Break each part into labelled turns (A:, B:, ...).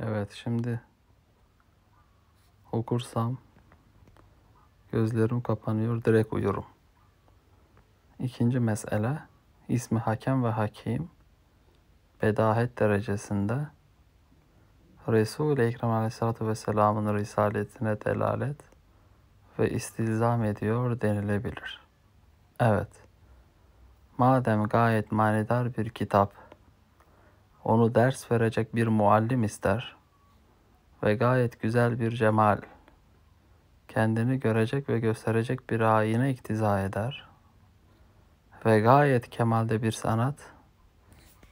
A: Evet şimdi okursam gözlerim kapanıyor direkt uyurum. İkinci mesele ismi hakem ve hakim bedahet derecesinde Resul-i Ekrem Aleyhisselatü Vesselam'ın risaletine delalet ve istilzam ediyor denilebilir. Evet, madem gayet manidar bir kitap onu ders verecek bir muallim ister ve gayet güzel bir cemal. Kendini görecek ve gösterecek bir ayine iktiza eder ve gayet kemalde bir sanat,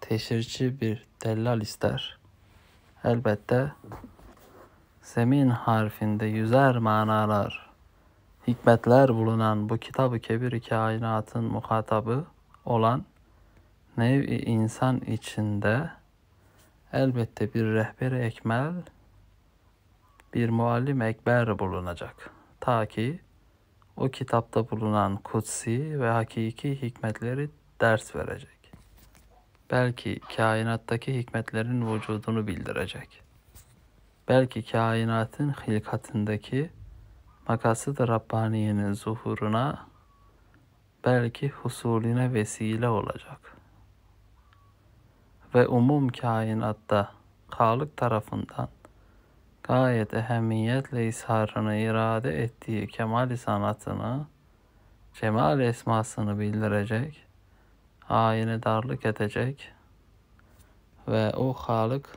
A: teşhirci bir dellal ister. Elbette zemin harfinde yüzer manalar, hikmetler bulunan bu kitabı kebir kainatın muhatabı olan nev insan içinde elbette bir rehber ekmel, bir muallim ekber bulunacak. Ta ki o kitapta bulunan kutsi ve hakiki hikmetleri ders verecek. Belki kainattaki hikmetlerin vücudunu bildirecek. Belki kainatın hilkatındaki makasıd Rabbaniye'nin zuhuruna belki husulüne vesile olacak.'' ve umum kainatta Halık tarafından gayet ehemmiyetle izharını irade ettiği kemal sanatını, cemal esmasını bildirecek, haini darlık edecek ve o Halık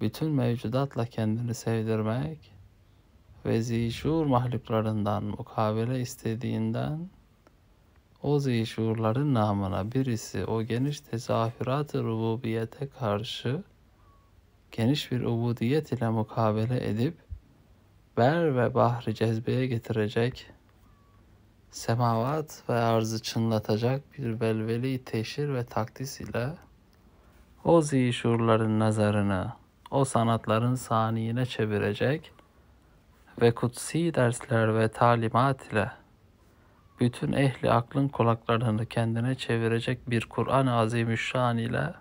A: bütün mevcudatla kendini sevdirmek ve zişur mahluklarından mukabele istediğinden o zişurların namına birisi o geniş tezahürat-ı rububiyete karşı geniş bir ubudiyet ile mukabele edip ber ve bahri cezbeye getirecek, semavat ve arzı çınlatacak bir velveli teşhir ve takdis ile o zişurların nazarını o sanatların saniyine çevirecek ve kutsi dersler ve talimat ile bütün ehli aklın kulaklarını kendine çevirecek bir Kur'an-ı Azimüşşan ile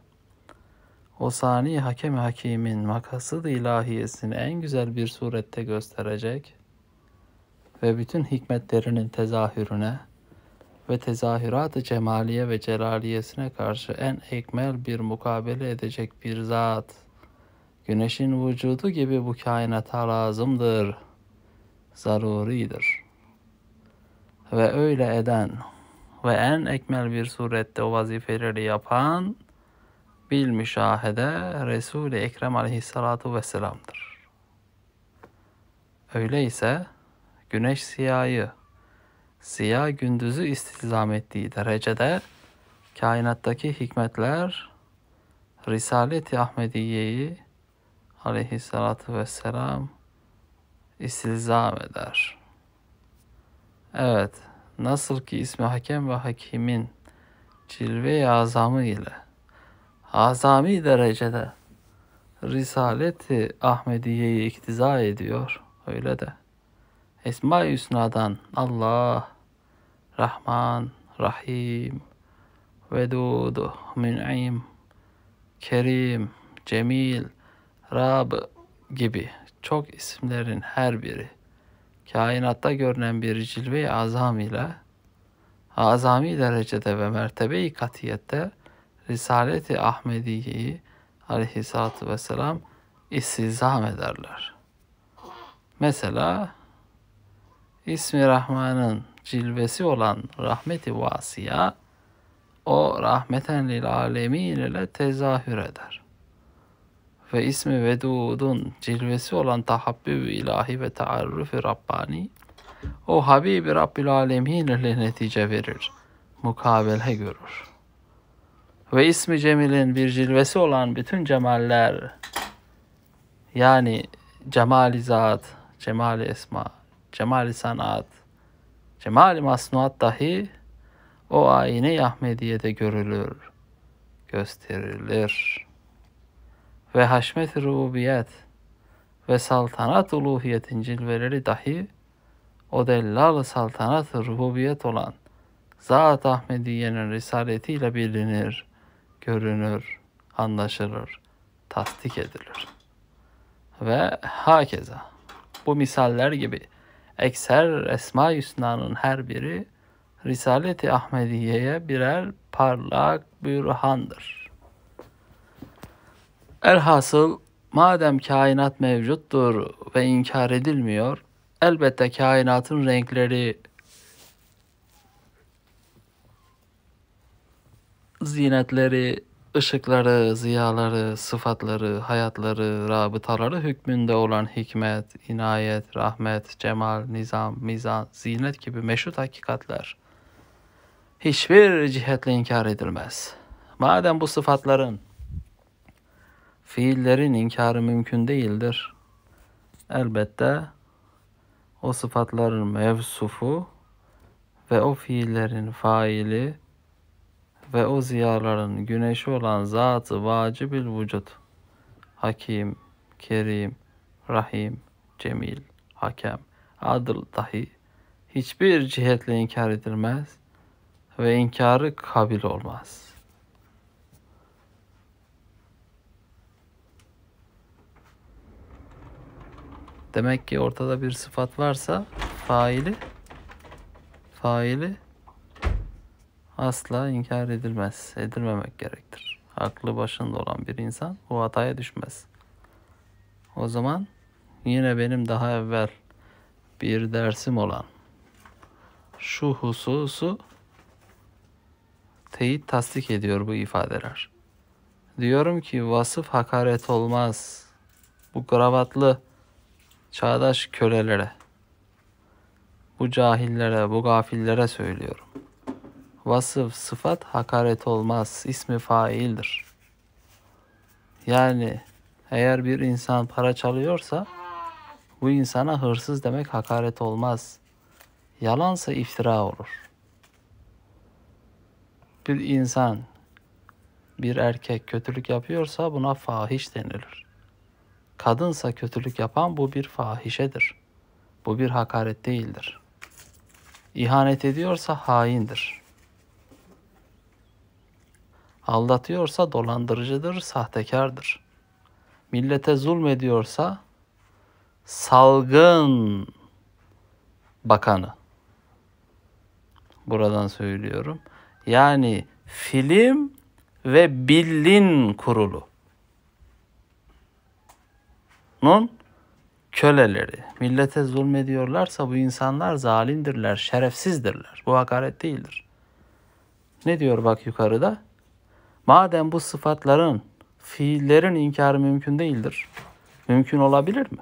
A: o sani hakem hakimin makasıd ilahiyesini en güzel bir surette gösterecek ve bütün hikmetlerinin tezahürüne ve tezahürat-ı cemaliye ve celaliyesine karşı en ekmel bir mukabele edecek bir zat. Güneşin vücudu gibi bu kainata lazımdır, zaruridir.'' ve öyle eden ve en ekmel bir surette o vazifeleri yapan bil müşahede Resul-i Ekrem aleyhissalatu vesselam'dır. Öyleyse güneş siyayı, siyah gündüzü istizam ettiği derecede kainattaki hikmetler Risalet-i Ahmediye'yi aleyhissalatu vesselam istizam eder.'' Evet, nasıl ki ismi hakem ve hakimin cilve-i azamı ile azami derecede Risaleti Ahmediye'yi iktiza ediyor. Öyle de. Esma-i Hüsna'dan Allah, Rahman, Rahim, Vedud, Mün'im, Kerim, Cemil, Rab gibi çok isimlerin her biri kainatta görünen bir cilve-i azam ile azami derecede ve mertebe-i katiyette Risalet-i Ahmediye'yi aleyhissalatü vesselam istizam ederler. Mesela İsmi Rahman'ın cilvesi olan rahmeti vasiya o rahmeten lil alemin ile tezahür eder ve ismi Vedud'un cilvesi olan tahabbüb ilahi ve taarrufi Rabbani, o Habibi Rabbül Alemin ile netice verir, mukabele görür. Ve ismi Cemil'in bir cilvesi olan bütün cemaller, yani cemali zat, cemali esma, cemali sanat, cemali masnuat dahi o ayine Yahmediyede görülür, gösterilir.'' ve haşmet rububiyet ve saltanat uluhiyetin cilveleri dahi o dellal saltanat rububiyet olan Zat Ahmediye'nin risaletiyle bilinir, görünür, anlaşılır, tasdik edilir. Ve hakeza bu misaller gibi ekser Esma Hüsna'nın her biri Risaleti Ahmediye'ye birer parlak bürhandır. Elhasıl madem kainat mevcuttur ve inkar edilmiyor, elbette kainatın renkleri zinetleri, ışıkları, ziyaları, sıfatları, hayatları, rabıtaları hükmünde olan hikmet, inayet, rahmet, cemal, nizam, mizan, zinet gibi meşhur hakikatler hiçbir cihetle inkar edilmez. Madem bu sıfatların fiillerin inkarı mümkün değildir. Elbette o sıfatların mevsufu ve o fiillerin faili ve o ziyaların güneşi olan zatı vacibil vücut. Hakim, Kerim, Rahim, Cemil, Hakem, Adıl dahi hiçbir cihetle inkar edilmez ve inkarı kabil olmaz.'' Demek ki ortada bir sıfat varsa faili faili asla inkar edilmez. Edilmemek gerektir. Aklı başında olan bir insan bu hataya düşmez. O zaman yine benim daha evvel bir dersim olan şu hususu teyit tasdik ediyor bu ifadeler. Diyorum ki vasıf hakaret olmaz. Bu kravatlı Çağdaş kölelere, bu cahillere, bu gafillere söylüyorum. Vasıf, sıfat hakaret olmaz, ismi faildir. Yani eğer bir insan para çalıyorsa bu insana hırsız demek hakaret olmaz. Yalansa iftira olur. Bir insan, bir erkek kötülük yapıyorsa buna fahiş denilir. Kadınsa kötülük yapan bu bir fahişedir. Bu bir hakaret değildir. İhanet ediyorsa haindir. Aldatıyorsa dolandırıcıdır, sahtekardır. Millete zulmediyorsa salgın bakanı. Buradan söylüyorum. Yani film ve billin kurulu toplumun köleleri. Millete zulmediyorlarsa bu insanlar zalimdirler, şerefsizdirler. Bu hakaret değildir. Ne diyor bak yukarıda? Madem bu sıfatların, fiillerin inkarı mümkün değildir. Mümkün olabilir mi?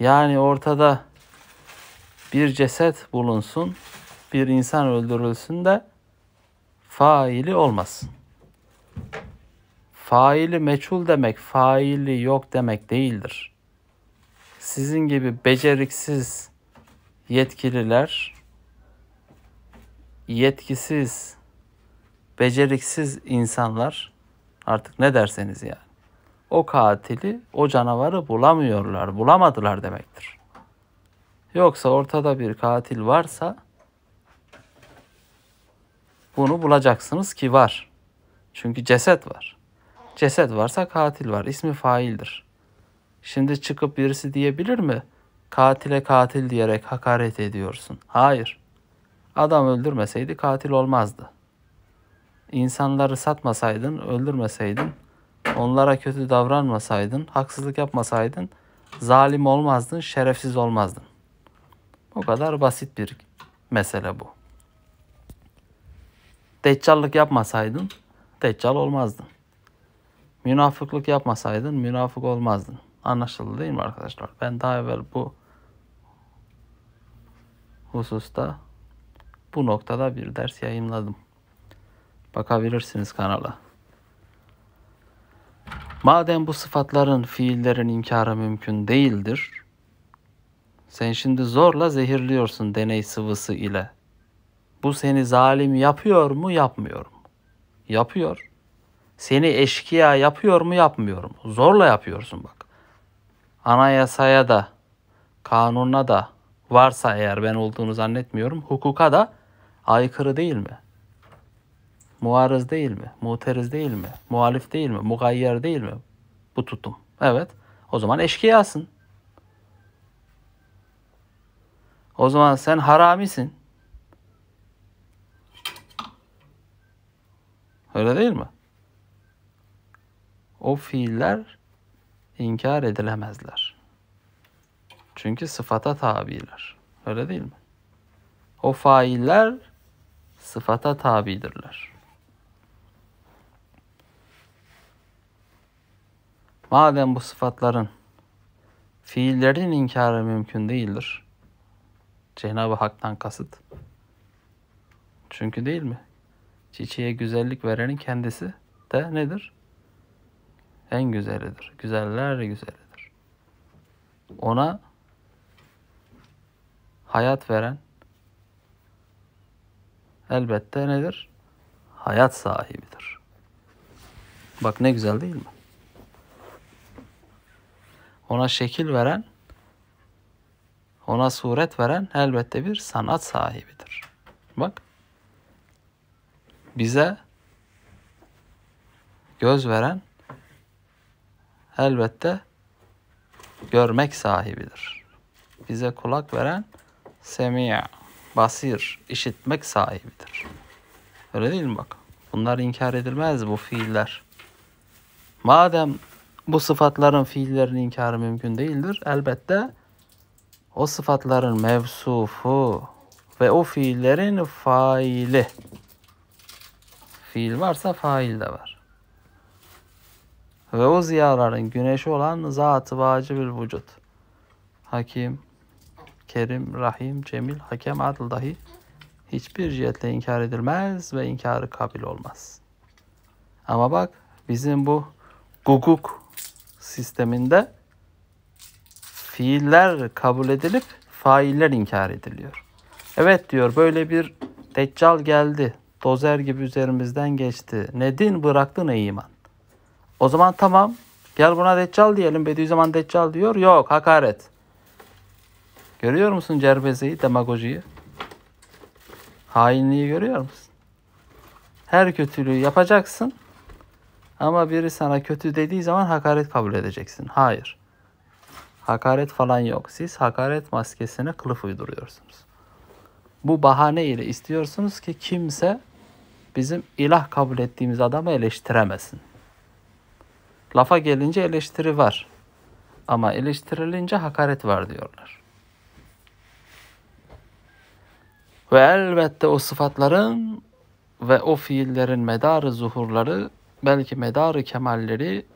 A: Yani ortada bir ceset bulunsun, bir insan öldürülsün de faili olmasın faili meçhul demek faili yok demek değildir. Sizin gibi beceriksiz yetkililer yetkisiz beceriksiz insanlar artık ne derseniz yani o katili, o canavarı bulamıyorlar, bulamadılar demektir. Yoksa ortada bir katil varsa bunu bulacaksınız ki var. Çünkü ceset var. Ceset varsa katil var. İsmi faildir. Şimdi çıkıp birisi diyebilir mi? Katile katil diyerek hakaret ediyorsun. Hayır. Adam öldürmeseydi katil olmazdı. İnsanları satmasaydın, öldürmeseydin, onlara kötü davranmasaydın, haksızlık yapmasaydın, zalim olmazdın, şerefsiz olmazdın. O kadar basit bir mesele bu. Deccallık yapmasaydın, deccal olmazdın. Münafıklık yapmasaydın münafık olmazdın. Anlaşıldı değil mi arkadaşlar? Ben daha evvel bu hususta bu noktada bir ders yayınladım. Bakabilirsiniz kanala. Madem bu sıfatların fiillerin inkarı mümkün değildir, sen şimdi zorla zehirliyorsun deney sıvısı ile. Bu seni zalim yapıyor mu yapmıyor mu? Yapıyor. Seni eşkıya yapıyor mu yapmıyor mu? Zorla yapıyorsun bak. Anayasaya da, kanuna da, varsa eğer ben olduğunu zannetmiyorum, hukuka da aykırı değil mi? Muarız değil mi? Muteriz değil mi? Muhalif değil mi? Mugayyer değil mi? Bu tutum. Evet. O zaman eşkıyasın. O zaman sen haramisin. Öyle değil mi? o fiiller inkar edilemezler. Çünkü sıfata tabiler. Öyle değil mi? O failler sıfata tabidirler. Madem bu sıfatların fiillerin inkarı mümkün değildir. Cenab-ı Hak'tan kasıt. Çünkü değil mi? Çiçeğe güzellik verenin kendisi de nedir? en güzelidir. Güzeller güzelidir. Ona hayat veren elbette nedir? Hayat sahibidir. Bak ne güzel değil mi? Ona şekil veren, ona suret veren elbette bir sanat sahibidir. Bak bize göz veren elbette görmek sahibidir. Bize kulak veren semiya basir, işitmek sahibidir. Öyle değil mi bak? Bunlar inkar edilmez bu fiiller. Madem bu sıfatların fiillerin inkarı mümkün değildir, elbette o sıfatların mevsufu ve o fiillerin faili. Fiil varsa fail de var. Ve o ziyaların güneşi olan zatı vacibül vücut. Hakim, Kerim, Rahim, Cemil, Hakem, Adıl dahi hiçbir cihetle inkar edilmez ve inkarı kabil olmaz. Ama bak bizim bu guguk sisteminde fiiller kabul edilip failler inkar ediliyor. Evet diyor böyle bir deccal geldi. Dozer gibi üzerimizden geçti. Ne din bıraktı ne iman. O zaman tamam gel buna deccal diyelim. Bediüzzaman deccal diyor. Yok hakaret. Görüyor musun cerbezeyi, demagojiyi? Hainliği görüyor musun? Her kötülüğü yapacaksın. Ama biri sana kötü dediği zaman hakaret kabul edeceksin. Hayır. Hakaret falan yok. Siz hakaret maskesine kılıf uyduruyorsunuz. Bu bahane ile istiyorsunuz ki kimse bizim ilah kabul ettiğimiz adamı eleştiremesin. Lafa gelince eleştiri var. Ama eleştirilince hakaret var diyorlar. Ve elbette o sıfatların ve o fiillerin medarı zuhurları belki medarı kemalleri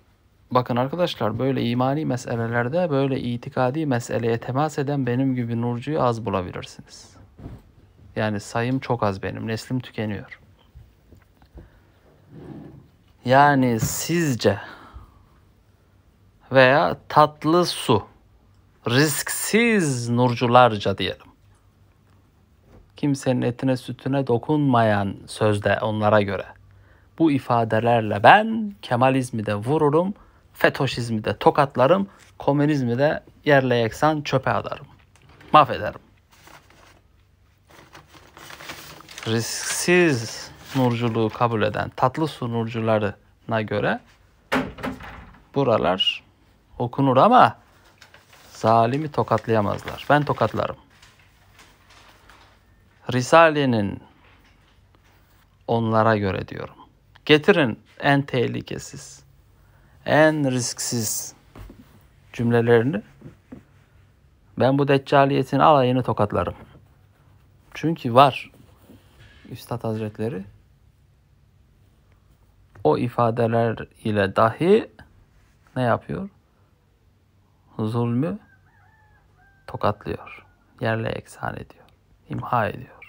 A: bakın arkadaşlar böyle imani meselelerde böyle itikadi meseleye temas eden benim gibi nurcuyu az bulabilirsiniz. Yani sayım çok az benim. Neslim tükeniyor. Yani sizce veya tatlı su. Risksiz nurcularca diyelim. Kimsenin etine sütüne dokunmayan sözde onlara göre. Bu ifadelerle ben Kemalizmi de vururum, FETÖ'şizmi de tokatlarım, komünizmi de yerle yeksan çöpe atarım. Mahvederim. Risksiz nurculuğu kabul eden tatlı su nurcularına göre buralar okunur ama zalimi tokatlayamazlar. Ben tokatlarım. Risale'nin onlara göre diyorum. Getirin en tehlikesiz, en risksiz cümlelerini. Ben bu deccaliyetin alayını tokatlarım. Çünkü var. Üstad Hazretleri o ifadeler ile dahi ne yapıyor? zulmü tokatlıyor. Yerle eksan ediyor. imha ediyor.